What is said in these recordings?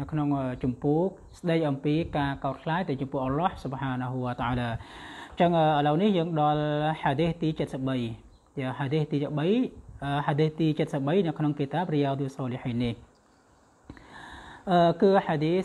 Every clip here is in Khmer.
នៅក្នុងចម្ពោះស្ដីអំពីការកោតខ្លាចទៅចំពោះអល់ឡោះសុបហានាហូវតាអាឡាចឹងឥឡូវនេះយើងដល់ហាឌីសទី73ជាហាឌីសទី3ហាឌីសទី73នៅក្នុងគីតាបរិយោទ៍សូលីហ៊ីននេះគឺហាឌីស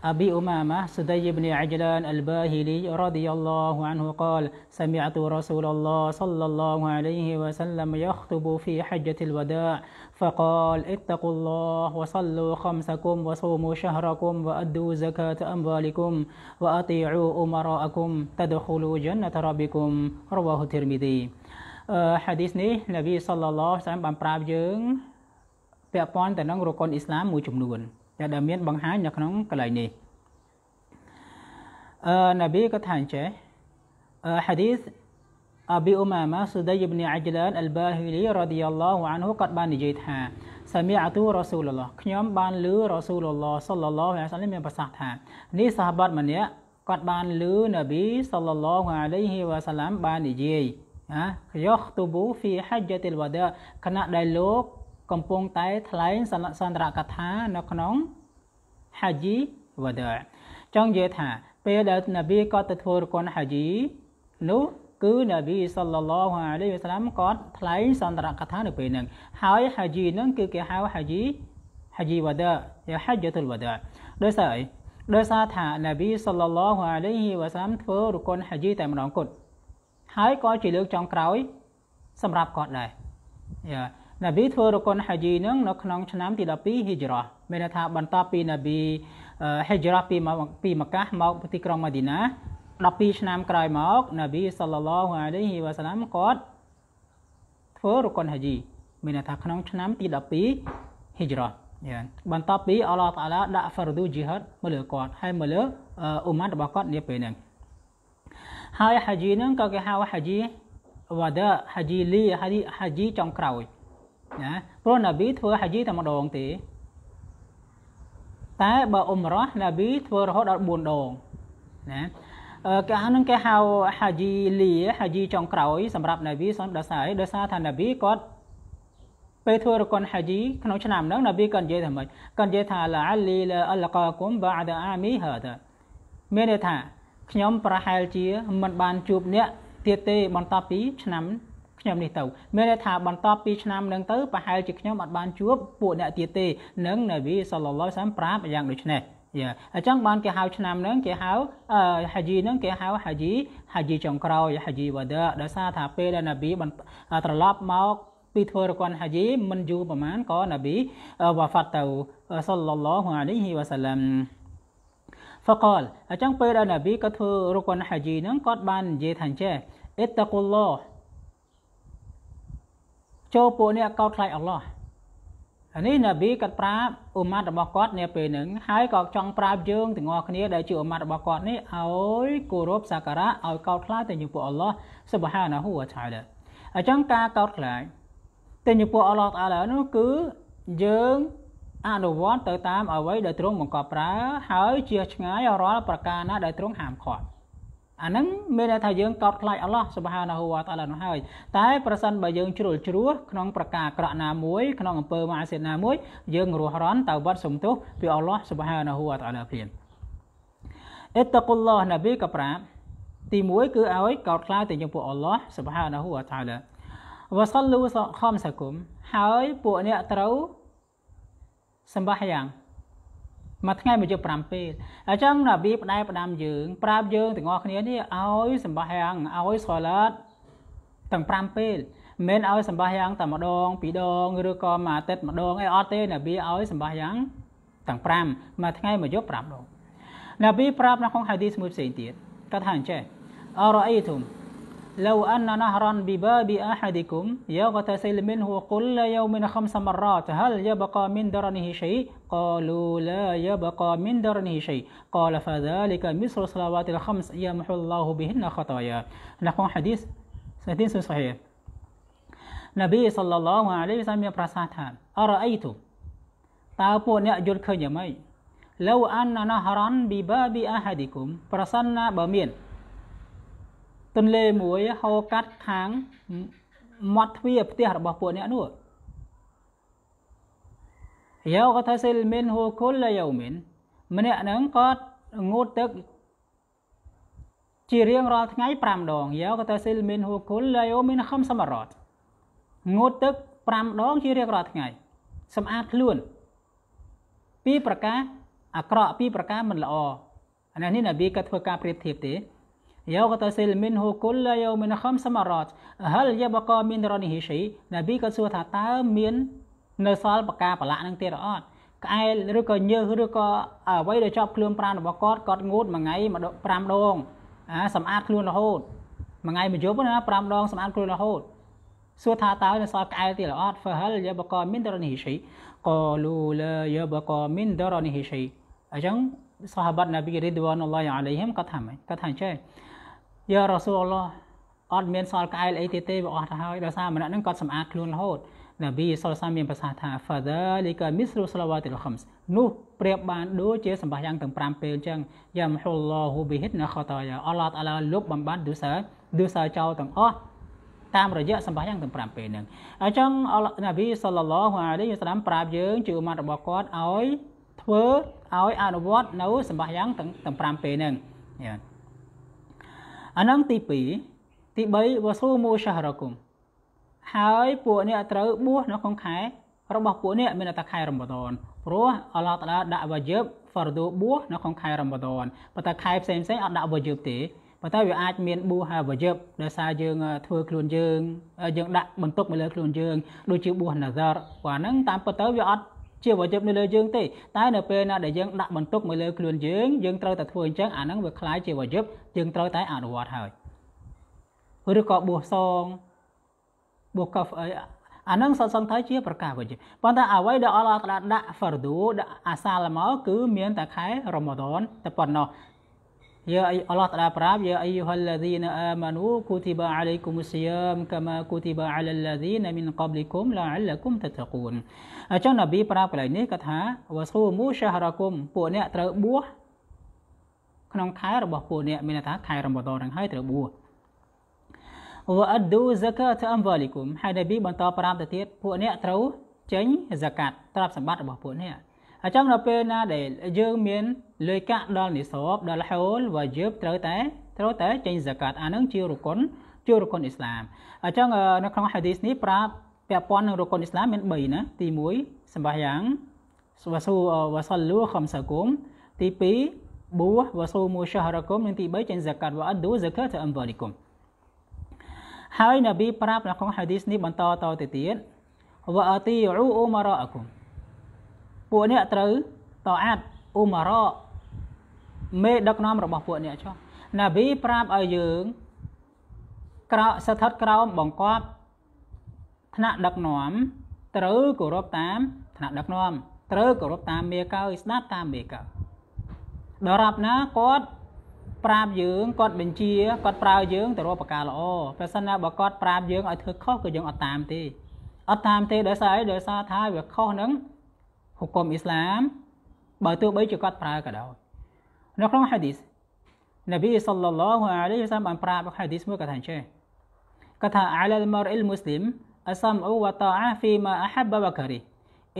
أبي أمامة سدي بن عجلان الباهلي رضي الله عنه قال سمعت رسول الله صلى الله عليه وسلم يخطب في حجة الوداع فقال اتقوا الله وصلوا خمسكم وصوموا شهركم وأدوا زكاة أموالكم وأطيعوا أمراءكم تدخلوا جنة ربكم رواه الترمذي ហេឌីសនេះនប៊ីសល្លឡោះបានប្រាប់យើងពាក់ព័ន្ធទៅនឹងរកុនអ៊ីស្លាមមួយចំនួន آه، ដែលមានបង្ហាញនៅក្នុងកន្លែងនេះអឺនប៊ីក៏ថាអញ្ចេះអឺ hadith أبي أمامة سدي بن عجلان الباهلي رضي الله عنه គាត់បាននិយាយថា سمعت رسول الله ខ្ញុំបានឮ رسول الله صلى الله عليه وسلم មានប្រសាសន៍ថានេះសាហាបតម្នាក់គាត់បានឮនប៊ី صلى الله عليه وسلم បាននិយាយណាយខ្ទូប៊ូ في حجة الوداع ខណៈដែលលោកកំពុងតែថ្លែងសន្ទរកថានៅក្នុងហាជីវដចង់និយាយថាពេលដែលនប៊ីគាត់ទៅធ្វើរកុនហាជីនោះគឺនប៊ីសល្លឡោះអាឡៃវសាឡាមគាត់ថ្លែងសន្ទរកថានៅពេលហ្នឹងហើយហាជីហ្នឹងគឺគេហៅហាជីហាជីវដយ៉ាហាជីទុលវដដោយសារអីដោយសារថានប៊ីសល្លឡោះអាឡៃវសាឡាមធ្វើរកុនហាជីតែម្ដងគត់ហើយក៏ជាលើកចុងក្រោយសម្រាប់គាត់ដែរយ៉ាណាប៊ីធ្វើរកុនហាជីនឹងនៅក្នុងឆ្នាំទី12ហិជ្រោះមានន័យថាបន្ទាប់ពីណាប៊ីហិជ្រោះពីពីមកាសមកទីក្រុងម៉ាឌីណា12ឆ្នាំក្រោយមកណាប៊ីសល្លឡោះអាឡៃហ៊ីវ៉ាសាឡាមគាត់ធ្វើរកុនហាជីមានន័យថាក្នុងឆ្នាំទី12ហិជ្រោះយ៉ាងបន្ទាប់ពីអល់ឡោះតាឡាដាក់ហ្វារឌូជីហាត់មកលើគាត់ហើយមកលើអ៊ុម៉ាត់របស់គាត់នាពេលហ្នឹងហើយហាជីនឹងក៏គេហៅហាជីវ៉ាដាហាជីលីហាជីហាជីចុងក្រោយណាព្រោះណាប៊ីធ្វើហាជីតែម្ដងទេតែបើអ៊ុំរ៉ោះណាប៊ីធ្វើរហូតដល់4ដងណាគេហៅនឹងគេហៅហាជីលីហាជីចុងក្រោយ សម្រាប់ណាប៊ីសំដៅសាយដោយសារថាណាប៊ីគាត់ពេលធ្វើរកុនហាជីក្នុងឆ្នាំហ្នឹងណាប៊ីគាត់និយាយថាម៉េចគាត់និយាយថាឡាអាលីឡាអលកាគុំបាដាអាមីហាតាមានន័យថាខ្ញុំប្រហែលជា មិនបានជួបអ្នកទៀតទេបន្ទាប់ពី ឆ្នាំខ្ញុំនេះទៅមានន័យថាបន្តពីឆ្នាំនឹងទៅប្រហែលជាខ្ញុំអត់បានជួបពួកអ្នកទៀតទេនឹងនប៊ីសល្លឡោះសាមប្រាប់យ៉ាងដូចនេះយ៉ាអញ្ចឹងបានគេហៅឆ្នាំហ្នឹងគេហៅហាជីហ្នឹងគេហៅហាជីហាជីចុងក្រោយហាជីវ៉ាដាដោយសារថាពេលដែលនប៊ីត្រឡប់មកពីធ្វើរកនហាជីមិនយូរប្រហែលក៏នប៊ីវ៉ាហ្វាត់ទៅសល្លឡោះអាឡៃហ៊ីវ៉ាសាឡាំ فقال អញ្ចឹងពេលដែលនប៊ីក៏ធ្វើរកនហាជីហ្នឹងគាត់បាននិយាយថាអញ្ចេះអិតតាកុលឡោះចូលពួកនេះកោតខ្លាចអល់ឡោះអានេះនប៊ីគាត់ប្រាប់អ៊ុម៉ាត់របស់គាត់នាពេលហ្នឹងហើយក៏ចង់ប្រាប់យើងទាំងអស់គ្នាដែលជាអ៊ុម៉ាត់របស់គាត់នេះឲ្យគោរពសក្ការៈឲ្យកោតខ្លាចទៅញពួកអល់ឡោះសុបហានាហ៊ូវតាឡាអញ្ចឹងការកោតខ្លាចទៅញពួកអល់ឡោះតាឡានោះគឺយើងអនុវត្តទៅតាមអ្វីដែលទ្រង់បង្កប់ប្រើហើយជាឆ្ងាយរាល់ប្រការណាដែលទ្រង់ហាមឃាត់អាហ្នឹងមានន័យថាយើងកោតខ្លាចអល់ឡោះសុបហានាហ៊ូវតាឡានោះហើយតែប្រសិនបើយើង ជ្រុលជ្រោះក្នុងប្រការអាក្រក់ណាមួយក្នុងអំពើមហាសេនាមួយយើងរស់រន់តើវត្តសំទោសពីអល់ឡោះសុបហានាហ៊ូវតាឡាព្រានអិតតាកុលឡោះណាប៊ីក៏ប្រាប់ទី1គឺឲ្យកោតខ្លាចទៅចំពោះអល់ឡោះសុបហានាហ៊ូវតាឡាវ៉ាសលូខំសគុំហើយពួកអ្នកត្រូវសម្បះយ៉ាងមួយថ្ងៃមួយយប់5ពេលអញ្ចឹងនប៊ីផ្ដែផ្ដាំយើងប្រាប់យើងទាំងអស់គ្នានេះឲ្យសម្បាហាំងឲ្យសឡាតទាំង5ពេលមិនឲ្យសម្បាហាំងតែម្ដងពីរដងឬក៏មួយអាទិត្យម្ដងអីអត់ទេនប៊ីឲ្យសម្បាហាំងទាំង5មួយថ្ងៃមួយយប់5ដងនប៊ីប្រាប់នៅក្នុងហាឌីសមួយផ្សេងទៀតគាត់ថាអញ្ចេះអរអ៊ីទុំ لو أن نهرا بباب أحدكم يغتسل منه كل يوم خمس مرات هل يبقى من درنه شيء قالوا لا يبقى من درنه شيء قال فذلك مصر الصلوات الخمس يمحو الله بهن خطايا نحن حديث حديث صحيح صلى الله عليه وسلم لو أن نهرا بباب أحدكم بمين ទន្លេមួយហូរកាត់ខាងមាត់ទ្វារផ្ទះរបស់ពួកអ្នកនោះយោក៏ថាសិលមិនហូគុលយោមិនម្នាក់ហ្នឹងក៏ងូតទឹកជារៀងរាល់ថ្ងៃ5ដងយោក៏ថាសិលមិនហូគុលយោមិនខំសមរតងូតទឹក5ដងជារៀងរាល់ថ្ងៃសម្អាតខ្លួន ពីប្រការអាក្រក់ពីប្រការមិនល្អអានេះនេះនប៊ីក៏ធ្វើការប្រៀបធៀបទេ يغتسل منه كل يوم خمس مرات هل يبقى من رنه شيء នប៊ីក៏សួរថាតើមាននៅសល់បកាប្រឡាក់នឹងទៀតអត់ក្អែលឬក៏ញើសឬក៏អ្វីដែលជាប់ខ្លួនប្រាណរបស់គាត់គាត់ងូតមួយថ្ងៃ5ដងអាសម្អាតខ្លួនរហូតមួយថ្ងៃមួយយប់ណា5ដងសម្អាតខ្លួនរហូតសួរថាតើនៅសល់ក្អែលទៀតអត់ فهل يبقى من رنه شيء قالوا لا يبقى من رنه شيء អញ្ចឹង sahabat Nabi ridwanullahi alaihim គាត់ថាម៉េចគាត់ថាអញ្ចឹងយករ៉ាស៊ូអល់ឡោះអត់មានសល់ក្អែលអីទៀតទេវាអស់ទៅហើយដោយសារម្នាក់ហ្នឹងគាត់សម្អាតខ្លួនរហូតនប៊ីសុលសាមមានប្រសាសន៍ថា fadhalika misru salawatil khams នោះប្រៀបបានដូចជាសម្បាយ៉ាងទាំង5ពេលអញ្ចឹងយ៉ាមហ៊ុលឡោហ៊ូប៊ីហ៊ីតណាខតាយ៉ាអល់ឡោះតាឡាលុបបំបត្តិឌូសើឌូសើចោលទាំងអស់តាមរយៈសម្បាយ៉ាងទាំង5ពេលហ្នឹងអញ្ចឹងអល់នប៊ីសុលឡោហ៊ូអាឡៃហ៊ីសឡាមប្រាប់យើងជាឧមាត់របស់គាត់ឲ្យធ្វើឲ្យអនុវត្តនៅសម្បាយ៉ាងទាំង5ពេលហ្នឹងអានឹងទី2ទី3វ៉ាស៊ូមូសាហរគុំហើយពួកអ្នកត្រូវបួសនៅក្នុងខែរបស់ពួកអ្នកមានតែខែរ៉ាម៉ាឌនព្រោះអល់ឡោះតាឡាដាក់វ៉ាជិបហ្វារដូបួសនៅក្នុងខែរ៉ាម៉ាឌនប៉ុន្តែខែផ្សេងផ្សេងអត់ដាក់វ៉ាជិបទេប៉ុន្តែវាអាចមានបួសហើយវ៉ាជិបដោយសារយើងធ្វើខ្លួនយើងយើង ដាក់បន្ទុកមកលើខ្លួនយើងដូចជាបួសណាហ្សារព្រោះហ្នឹងតាមពិតទៅវាអត់ជាវត្ថុនៅលើយើងទេតែនៅពេលណាដែលយើងដាក់បន្ទុកមកលើខ្លួនយើងយើងត្រូវតែធ្វើអញ្ចឹងអាហ្នឹងវាคล้ายជាវត្ថុយើងត្រូវតែអនុវត្តហើយឬក៏បួសសងបួសកោអីអានឹងសតសង្ឃថាជាប្រកាសវិញប៉ុន្តែអ្វីដែលអល់ឡោះតាដាក់ហ្វារឌូដាក់អាសាលមកគឺមានតែខែរ៉ម៉ាដនតែប៉ុណ្ណោះ يا أي الله تعالى براب يا أيها الذين آمنوا كتب عليكم الصيام كما كتب على الذين من قبلكم لعلكم تتقون អញ្ចឹងនប៊ីប្រាប់កន្លែងនេះគាត់ថាវ៉ាសូមូឆារ៉ាគុំពួកអ្នកត្រូវបួសក្នុងខែរបស់ពួកអ្នកមានន័យថាខែរ៉ម៉ាដនហ្នឹងហើយត្រូវបួសវ៉ាអឌូហ្សាកាតអមវ៉ាលីគុំហើយនប៊ីបន្តប្រាប់ទៅទៀតពួកអ្នកត្រូវចេញហ្សាកាតទ្រព្យសម្បត្តិរបស់ពួកអ្នកអញ្ចឹងដល់ពេលណាដែលយើងមានលុយកាក់ដល់និសបដល់ហូលវ៉ាយបត្រូវតែត្រូវតែចេញហ្សាកាតអានឹងជារុគុនជារុគុនអ៊ីស្លាមអញ្ចឹងនៅក្នុងហាឌីសនេះប្រាប់ពាក់ព័ន្ធនឹងរុគុនអ៊ីស្លាមមាន3ណាទី1សម្បាយ៉ាងវ៉ាស៊ូវ៉ាសលលូខំសាគុំទី2ប៊ូវ៉ាស៊ូមូសាហរគុំនិងទី3ចេញហ្សាកាតវ៉ាអឌូហ្សាកាតអំវ៉ាលីគុំហើយនប៊ីប្រាប់នៅក្នុងហាឌីសនេះបន្តតទៅទៀតវ៉ាអទីយូអ៊ូមារ៉ាអគុំពួកអ្នកត្រូវតអាត់អ៊ុមារ៉ាមេដឹកនាំរបស់ពួកអ្នកចុះណាប៊ីប្រាប់ឲ្យយើងក្រោស្ថិតក្រោមបង្កប់ថ្នាក់ដឹកនាំ ត្រូវគោរពតាម ថ្នាក់ដឹកនាំត្រូវគោរពតាមមេកោស្ដាប់តាមមេកោដរាបណាគាត់ប្រាប់យើងគាត់បញ្ជាគាត់ប្រើយើងទៅរកប្រការល្អប្រសិនណាបើគាត់ប្រាប់យើងឲ្យធ្វើខុសគឺយើងអត់តាមទេអត់តាមទេដោយសារអីដោយសារថាវាខុសនឹងហុកុមអ៊ីស្លាមបើទោះបីជាគាត់ប្រើក៏ដោយនៅក្នុងហាឌីសនប៊ីសល្លឡោះអាឡៃហ៊ីសាមបានប្រាប់ហាឌីសមួយគាត់ថាចេះគាត់ថាអាឡាលម៉ារអ៊ីលមូស្លីមអសាមអ៊ូវតាអាហ្វីម៉ាអហាប់វការី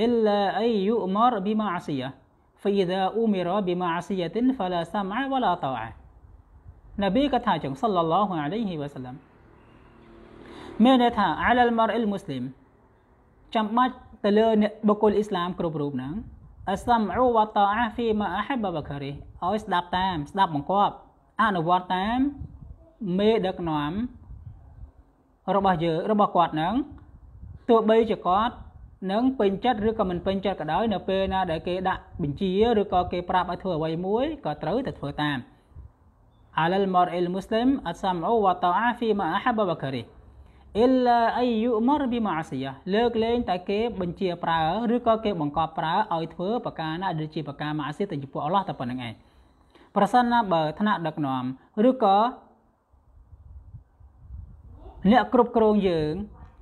إلا أن يؤمر بمعصية فإذا أمر بمعصية فلا سمع ولا طاعة នប៊ីក៏ថាចឹងសល្លឡោះអាឡៃហ៊ីវ៉ាសាឡាំមានន័យថាអាឡាលម៉ារអ៊ីលមូស្លីមចាំបាច់ទៅលើបុគ្គលអ៊ីស្លាមគ្រប់រូបហ្នឹងអស្លាមអ៊ូវតអាហ្វីម៉ាអាហិបបាការីឲ្យស្ដាប់តាមស្ដាប់បង្គាប់អនុវត្តតាមមេដឹកនាំរបស់យើងរបស់គាត់ហ្នឹងទោះបីជាគាត់នឹងពេញចិត្តឬក៏មិនពេញចិត្តក៏ដោយ នៅពេលណាដែលគេដាក់បញ្ជាឬក៏គេប្រាប់ឲ្យធ្វើអ្វីមួយក៏ត្រូវតែធ្វើតាម على المرء المسلم السمع والطاعة فيما أحب وكره អ៊ីលអៃយូមរប៊ីម៉ាសៀលើកលែងតែគេបញ្ជាប្រើឬក៏គេបង្កប់ប្រើឲ្យធ្វើប្រការណាឬជាប្រការម៉ាសៀទៅចំពោះអល់ឡោះតែប៉ុណ្្នឹងឯងប្រសិនណាបើថ្នាក់ដឹកនាំឬក៏អ្នកគ្រប់គ្រងយើង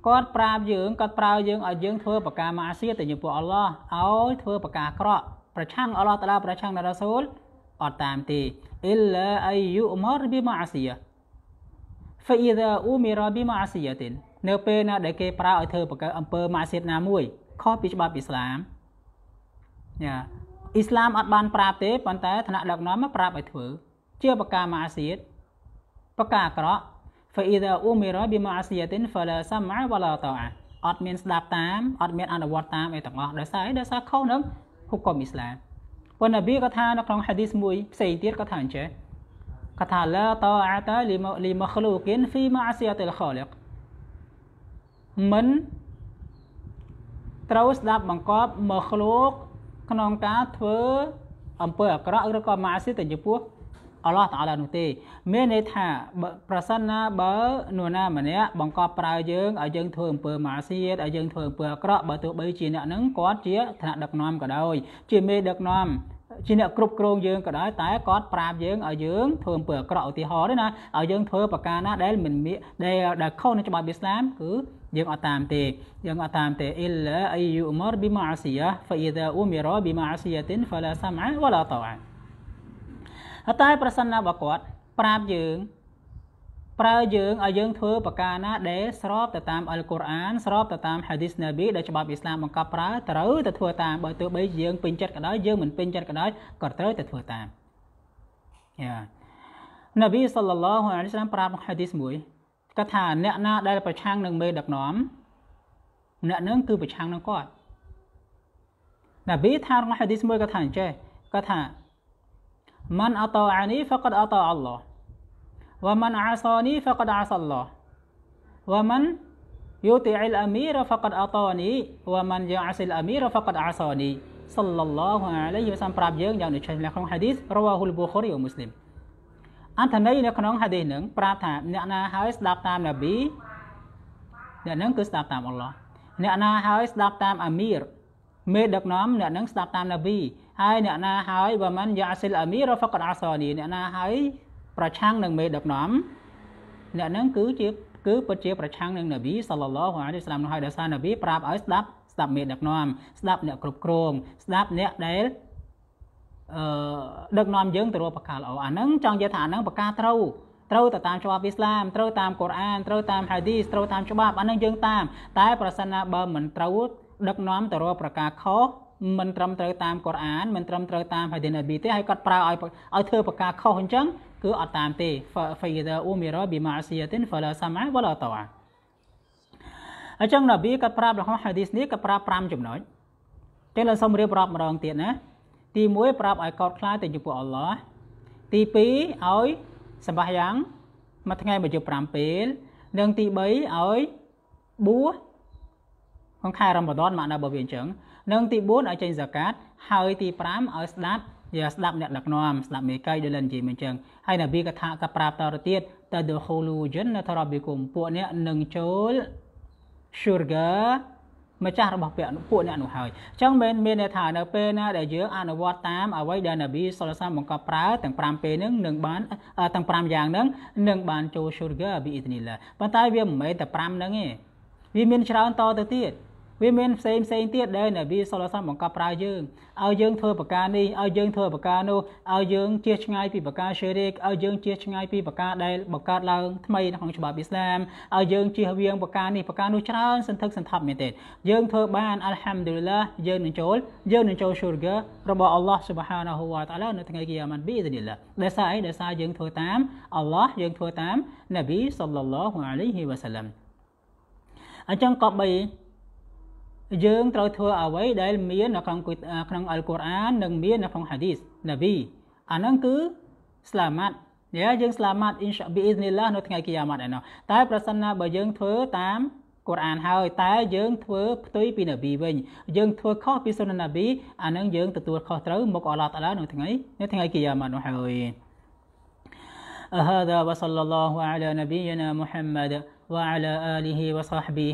គាត់ប្រាប់យើងគាត់ប្រើយើងឲ្យយើងធ្វើប្រការម៉ាសៀទៅចំពោះអល់ឡោះឲ្យធ្វើប្រការក្រក់ប្រឆាំងអល់ឡោះតាឡាប្រឆាំងណារ៉ាស៊ូលអត់តាមទេអ៊ីលអៃយូមរប៊ីម៉ាសៀ فإذا أمر بمعصية នៅពេលណាដែលគេប្រើឲ្យធ្វើប្រកើអំពើម៉ាស៊ីតណាមួយខុសពីច្បាប់អ៊ីស្លាមយ៉ាអ៊ីស្លាមអត់បានប្រាប់ទេប៉ុន្តែថ្នាក់ដឹកនាំប្រាប់ឲ្យធ្វើជាប្រការម៉ាស៊ីតប្រការអាក្រក់ فإذا أمر بمعصية فلا سمع ولا طاعة អត់មានស្ដាប់តាមអត់មានអនុវត្តតាមអីទាំងអស់ដោយសារអីដោយសារខុសនឹងហុកកុំអ៊ីស្លាមប៉ុន្តែវាក៏ថានៅក្នុងហាឌីសមួយផ្សេងទៀតក៏ថាអញ្ចឹងគាត់ថាឡាតអាតាលីមលីមខលូគិនហ្វីម៉ាស៊ីអតិលខលិកមិនត្រូវស្ដាប់បង្កប់មកឃ្លោកក្នុងការធ្វើអំពើអាក្រក់ឬក៏ម៉ាស៊ីទៅចំពោះអល់ឡោះតាឡានោះទេមានន័យថាប្រសិនណាបើនរណាម្នាក់បង្កប់ប្រើយើងឲ្យយើងធ្វើអំពើម៉ាស៊ីតឲ្យយើងធ្វើអំពើអាក្រក់បើទោះបីជាអ្នកនឹងគាត់ជាឋានៈដឹកនាំក៏ដោយជាមេដឹកនាំជាអ្នកគ្រប់គ្រងយើងក៏ដោយតែគាត់ប្រាប់យើងឲ្យយើងធ្វើអំពើអាក្រក់ឧទាហរណ៍ណាឲ្យយើងធ្វើប្រការណាដែលមិនមានដែលខុសនឹងច្បាប់អ៊ីស្លាម គឺ យើងអត់តាមទេ យើងអត់តាមទេអ៊ីឡាអៃយូមរប៊ីម៉ាអាស៊ីយ៉ាហ្វអ៊ីដាអ៊ូមីរ៉ាប៊ីម៉ាអាស៊ីយ៉ាទីនហ្វឡាសាមអាវ៉ាឡាតោអាតែប្រសិនណាបើគាត់ប្រាប់យើងប្រើយើងឲ្យយើងធ្វើប្រការណាដែលស្របទៅតាមអល់កុរអាន ស្របទៅតាមហាឌីសណាប៊ីដែលច្បាប់អ៊ីស្លាមបង្កប់ប្រើត្រូវតែធ្វើតាមបើទោះបីយើងពេញចិត្តក៏ដោយយើងមិនពេញចិត្តក៏ដោយក៏ត្រូវតែធ្វើតាមយ៉ានប៊ីសល្លឡោះអាឡៃសាឡាមប្រាប់ក្នុងហាឌីសមួយគាត់ថាអ្នកណា ដែលប្រឆាំងនឹងមេដឹកនាំអ្នកនឹងគឺប្រឆាំងនឹងគាត់នប៊ីថាក្នុងហាឌីសមួយគាត់ថាអញ្ចេះគាត់ថា man ata'ani faqad ata'a Allah វ៉ាម៉ាន់អាសានីហ្វាកដអាសឡោះវ៉ាម៉ាន់យូទីអ៊ីលអាមីរហ្វាកដអតានីវ៉ាម៉ាន់យ៉ាអាសិលអាមីរហ្វាកដអាសានីសលឡោះអាឡៃហ៊ីវសាំប្រាប់យើងយ៉ាងដូចនេះក្នុងហាឌីសរវ៉ាហ៊ុលប៊ូខារីវមូស្លីមអត្ថន័យនៅក្នុងហាឌីសនឹងប្រាប់ថាអ្នកណាហើយស្ដាប់តាមនប៊ីអ្នកនឹងគឺស្ដាប់តាមអល់ឡោះអ្នកណាហើយស្ដាប់តាមអាមីរមេដឹកនាំអ្នកនឹងស្ដាប់តាមនប៊ីហើយអ្នកណាហើយវ៉ាម៉ាន់យ៉ាអាសិលអាមីរហ្វាកដអាសានីអ្នកណាហើយប្រឆាំងនឹងមេដឹកនាំអ្នកនឹងគឺជាគឺពិតជាប្រឆាំងនឹងនប៊ីសល្លឡោះអាឡៃសាឡាមនោះហើយដោយសារនប៊ីប្រាប់ឲ្យស្ដាប់ស្ដាប់មេដឹកនាំស្ដាប់អ្នកគ្រប់គ្រងស្ដាប់អ្នកដែលអឺដឹកនាំយើងទៅរកប្រការល្អអាហ្នឹងចង់និយាយថាអាហ្នឹងប្រការត្រូវត្រូវទៅតាមច្បាប់អ៊ីស្លាមត្រូវតាមកូរ៉ានត្រូវតាមហាឌីសត្រូវតាមច្បាប់អាហ្នឹងយើងតាមតែប្រសិនណាបើមិនត្រូវដឹកនាំទៅរកប្រការខុសមិនត្រឹមត្រូវតាមកូរ៉ានមិនត្រឹមត្រូវតាមហាឌីសនប៊ីទេហើយគាត់ប្រើឲ្យឲ្យធ្វើប្រការខុសអញ្ចឹងគឺអត់តាមទេ فإذا أمر بمعصية فلا سمع ولا طاعة អញ្ចឹងនប៊ីក៏ប្រាប់របស់ហាឌីសនេះក៏ប្រាប់5ចំណុចចឹងលើសូមរៀបរាប់ម្ដងទៀតណាទី1ប្រាប់ឲ្យកោតខ្លាចទៅចំពោះអល់ឡោះទី2ឲ្យសម្បាយ៉ាងមួយថ្ងៃមួយយប់5ពេល និងទី3ឲ្យបួសក្នុងខែរ៉ម៉ាដនមកនៅបើវាអញ្ចឹងនិងទី4ឲ្យចេញហ្សាកាតហើយទី5ឲ្យស្ដាប់យាស្ដាប់អ្នកដឹកនាំស្ដាប់មេកៃដែលនិយាយមិនចឹងហើយនប៊ីក៏ថាក៏ប្រាប់តទៅទៀតតដហូលូជនណថារ៉ាប៊ីគុំពួកអ្នកនឹងចូលឈូរហ្កាម្ចាស់របស់ពួកពួកអ្នកនោះហើយអញ្ចឹងមិនមានន័យថានៅពេលណាដែលយើងអនុវត្តតាមអ្វីដែលនប៊ីសុលសាមបង្កប់ប្រើទាំង5ពេលហ្នឹងនឹងបានទាំង5យ៉ាងហ្នឹងនឹងបានចូលឈូរហ្កាប៊ីអ៊ីតនីឡាប៉ុន្តែវាមិនមែនតែ5ហ្នឹងទេវាមានច្រើនតទៅទៀតវាមានផ្សេងផ្សេងទៀតដែលនបីសលសាមបង្កប់ប្រើយើងឲ្យយើងធ្វើប្រការនេះឲ្យយើងធ្វើប្រការនោះឲ្យយើងជៀសឆ្ងាយពីប្រការ syirik ឲ្យយើងជៀសឆ្ងាយពីប្រការដែលបង្កើតឡើងថ្មីក្នុងច្បាប់អ៊ីស្លាមឲ្យយើងជៀសវាងប្រការនេះប្រការនោះច្រើនសន្ធឹកសន្ធាប់មែនទេយើងធ្វើបានអាល់ហាំឌុលឡាយើងនឹងចូលយើងនឹងចូល surga របស់អល់ឡោះ subhanahu wa ta'ala នៅថ្ងៃគីយ៉ាម៉ាត់ប៊ីឌីឡាដែលសារអីដែលសារយើងធ្វើតាមអល់ឡោះយើងធ្វើតាមនបីសលឡោះអាឡៃហ៊ីវ៉ាសាឡាំអញ្ចឹងក៏បីយើងត្រូវធ្វើអ្វីដែលមាននៅក្នុងក្នុងអល់កុរអាន និងមាននៅក្នុងហាឌីសណាប៊ីអាហ្នឹងគឺស្លាម៉ាត់យ៉ាយើងស្លាម៉ាត់អ៊ីនសាប៊ីអ៊ីនីឡានៅថ្ងៃគីយ៉ាម៉ាត់ឯណោះតែប្រសិនណាបើយើង ធ្វើតាមកុរអានហើយតែយើងធ្វើផ្ទុយពីណាប៊ីវិញយើងធ្វើខុសពីសុនណាប៊ីអាហ្នឹងយើងទទួលខុសត្រូវមកអល់ឡោះតាឡានៅថ្ងៃនៅថ្ងៃគីយ៉ាម៉ាត់នោះហើយ هذا وصلى الله على نبينا محمد وعلى آله وصحبه